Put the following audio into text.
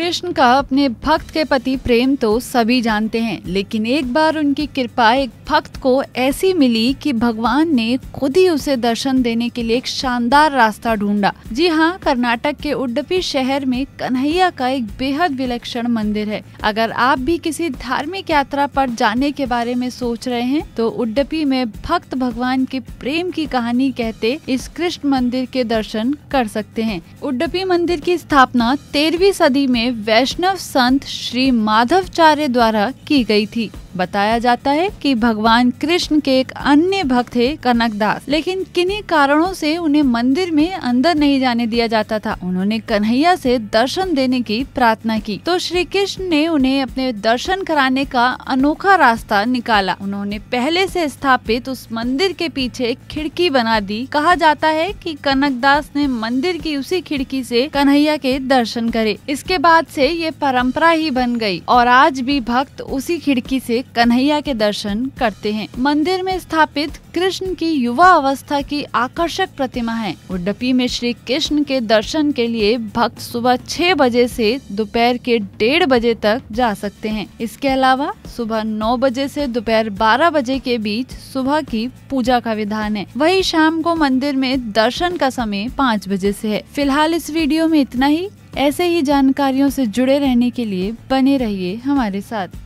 कृष्ण का अपने भक्त के पति प्रेम तो सभी जानते हैं लेकिन एक बार उनकी कृपा एक भक्त को ऐसी मिली कि भगवान ने खुद ही उसे दर्शन देने के लिए एक शानदार रास्ता ढूंढा जी हाँ कर्नाटक के उडपी शहर में कन्हैया का एक बेहद विलक्षण मंदिर है अगर आप भी किसी धार्मिक यात्रा पर जाने के बारे में सोच रहे हैं तो उडपी में भक्त भगवान के प्रेम की कहानी कहते इस कृष्ण मंदिर के दर्शन कर सकते हैं उडपी मंदिर की स्थापना तेरहवीं सदी में वैष्णव संत श्री माधवचार्य द्वारा की गई थी बताया जाता है कि भगवान कृष्ण के एक अन्य भक्त थे कनकदास लेकिन किन्हीं कारणों से उन्हें मंदिर में अंदर नहीं जाने दिया जाता था उन्होंने कन्हैया से दर्शन देने की प्रार्थना की तो श्री कृष्ण ने उन्हें अपने दर्शन कराने का अनोखा रास्ता निकाला उन्होंने पहले से स्थापित उस मंदिर के पीछे खिड़की बना दी कहा जाता है कनक दास ने मंदिर की उसी खिड़की से कन्हैया के दर्शन करे इसके बाद से ये परंपरा ही बन गई और आज भी भक्त उसी खिड़की से कन्हैया के दर्शन करते हैं मंदिर में स्थापित कृष्ण की युवा अवस्था की आकर्षक प्रतिमा है उडपी में श्री कृष्ण के दर्शन के लिए भक्त सुबह छह बजे से दोपहर के डेढ़ बजे तक जा सकते हैं इसके अलावा सुबह नौ बजे से दोपहर बारह बजे के बीच सुबह की पूजा का विधान है वही शाम को मंदिर में दर्शन का समय पाँच बजे से है फिलहाल इस वीडियो में इतना ही ऐसे ही जानकारियों से जुड़े रहने के लिए बने रहिए हमारे साथ